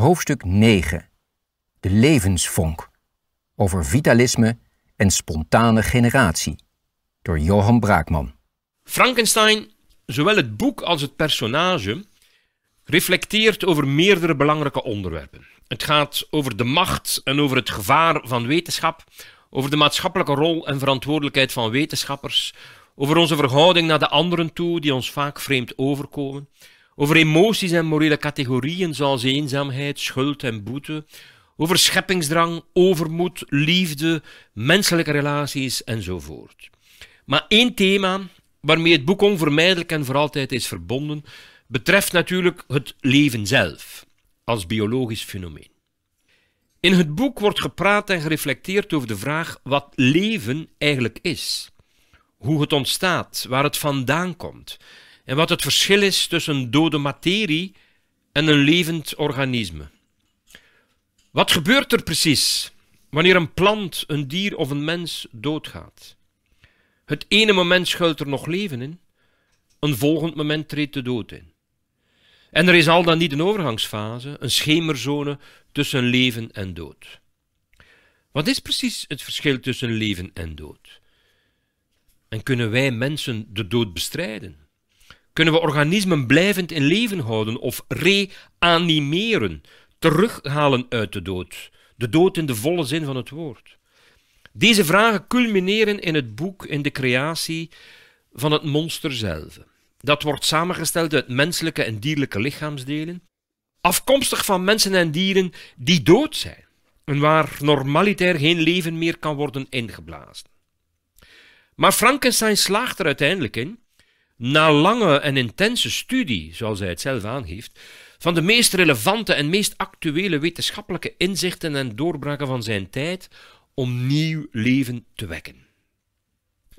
Hoofdstuk 9. De levensvonk. Over vitalisme en spontane generatie. Door Johan Braakman. Frankenstein, zowel het boek als het personage, reflecteert over meerdere belangrijke onderwerpen. Het gaat over de macht en over het gevaar van wetenschap, over de maatschappelijke rol en verantwoordelijkheid van wetenschappers, over onze verhouding naar de anderen toe die ons vaak vreemd overkomen, over emoties en morele categorieën zoals eenzaamheid, schuld en boete, over scheppingsdrang, overmoed, liefde, menselijke relaties enzovoort. Maar één thema waarmee het boek onvermijdelijk en voor altijd is verbonden, betreft natuurlijk het leven zelf als biologisch fenomeen. In het boek wordt gepraat en gereflecteerd over de vraag wat leven eigenlijk is, hoe het ontstaat, waar het vandaan komt en wat het verschil is tussen dode materie en een levend organisme. Wat gebeurt er precies wanneer een plant, een dier of een mens doodgaat? Het ene moment schuilt er nog leven in, een volgend moment treedt de dood in. En er is al dan niet een overgangsfase, een schemerzone tussen leven en dood. Wat is precies het verschil tussen leven en dood? En kunnen wij mensen de dood bestrijden? Kunnen we organismen blijvend in leven houden of reanimeren, terughalen uit de dood? De dood in de volle zin van het woord. Deze vragen culmineren in het boek, in de creatie van het monster zelf. Dat wordt samengesteld uit menselijke en dierlijke lichaamsdelen, afkomstig van mensen en dieren die dood zijn en waar normalitair geen leven meer kan worden ingeblazen. Maar Frankenstein slaagt er uiteindelijk in na lange en intense studie, zoals hij het zelf aangeeft, van de meest relevante en meest actuele wetenschappelijke inzichten en doorbraken van zijn tijd om nieuw leven te wekken.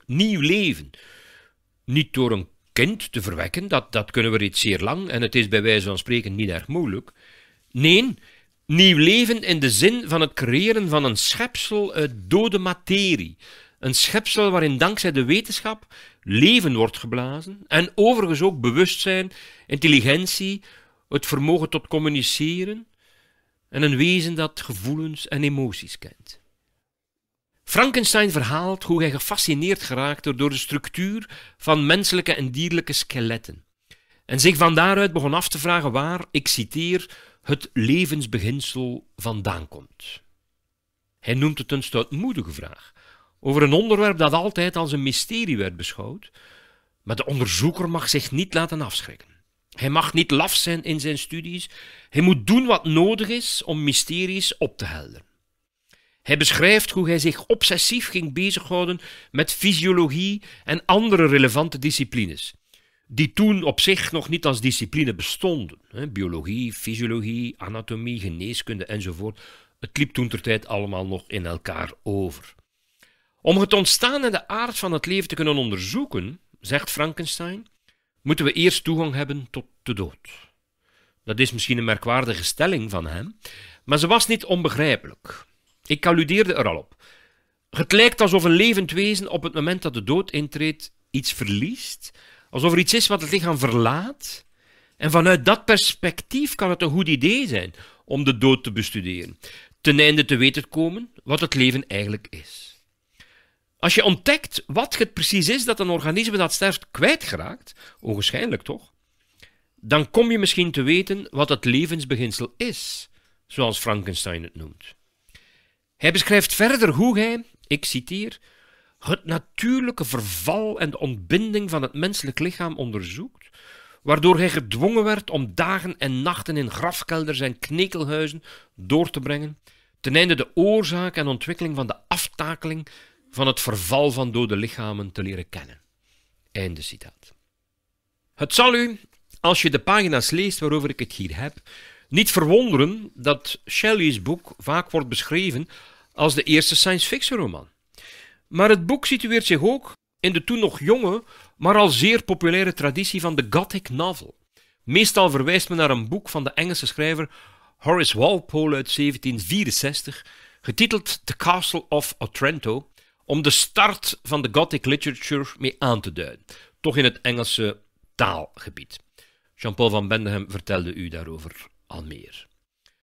Nieuw leven. Niet door een kind te verwekken, dat, dat kunnen we reeds zeer lang en het is bij wijze van spreken niet erg moeilijk. Nee, nieuw leven in de zin van het creëren van een schepsel uit dode materie, een schepsel waarin dankzij de wetenschap leven wordt geblazen en overigens ook bewustzijn, intelligentie, het vermogen tot communiceren en een wezen dat gevoelens en emoties kent. Frankenstein verhaalt hoe hij gefascineerd geraakt door de structuur van menselijke en dierlijke skeletten en zich van daaruit begon af te vragen waar, ik citeer, het levensbeginsel vandaan komt. Hij noemt het een stoutmoedige vraag, over een onderwerp dat altijd als een mysterie werd beschouwd, maar de onderzoeker mag zich niet laten afschrikken. Hij mag niet laf zijn in zijn studies, hij moet doen wat nodig is om mysteries op te helderen. Hij beschrijft hoe hij zich obsessief ging bezighouden met fysiologie en andere relevante disciplines, die toen op zich nog niet als discipline bestonden. Biologie, fysiologie, anatomie, geneeskunde enzovoort. Het liep toen ter tijd allemaal nog in elkaar over. Om het ontstaan en de aard van het leven te kunnen onderzoeken, zegt Frankenstein, moeten we eerst toegang hebben tot de dood. Dat is misschien een merkwaardige stelling van hem, maar ze was niet onbegrijpelijk. Ik alludeerde er al op. Het lijkt alsof een levend wezen op het moment dat de dood intreedt iets verliest, alsof er iets is wat het lichaam verlaat. En vanuit dat perspectief kan het een goed idee zijn om de dood te bestuderen, ten einde te weten te komen wat het leven eigenlijk is. Als je ontdekt wat het precies is dat een organisme dat sterft kwijtgeraakt, ogenschijnlijk toch, dan kom je misschien te weten wat het levensbeginsel is, zoals Frankenstein het noemt. Hij beschrijft verder hoe hij, ik citeer, het natuurlijke verval en de ontbinding van het menselijk lichaam onderzoekt, waardoor hij gedwongen werd om dagen en nachten in grafkelders en knekelhuizen door te brengen, ten einde de oorzaak en ontwikkeling van de aftakeling van het verval van dode lichamen te leren kennen. Einde citaat. Het zal u, als je de pagina's leest waarover ik het hier heb, niet verwonderen dat Shelley's boek vaak wordt beschreven als de eerste science fiction roman. Maar het boek situeert zich ook in de toen nog jonge, maar al zeer populaire traditie van de gothic novel. Meestal verwijst men naar een boek van de Engelse schrijver Horace Walpole uit 1764, getiteld The Castle of Otranto, om de start van de Gothic literature mee aan te duiden, toch in het Engelse taalgebied. Jean-Paul van Bendenham vertelde u daarover al meer.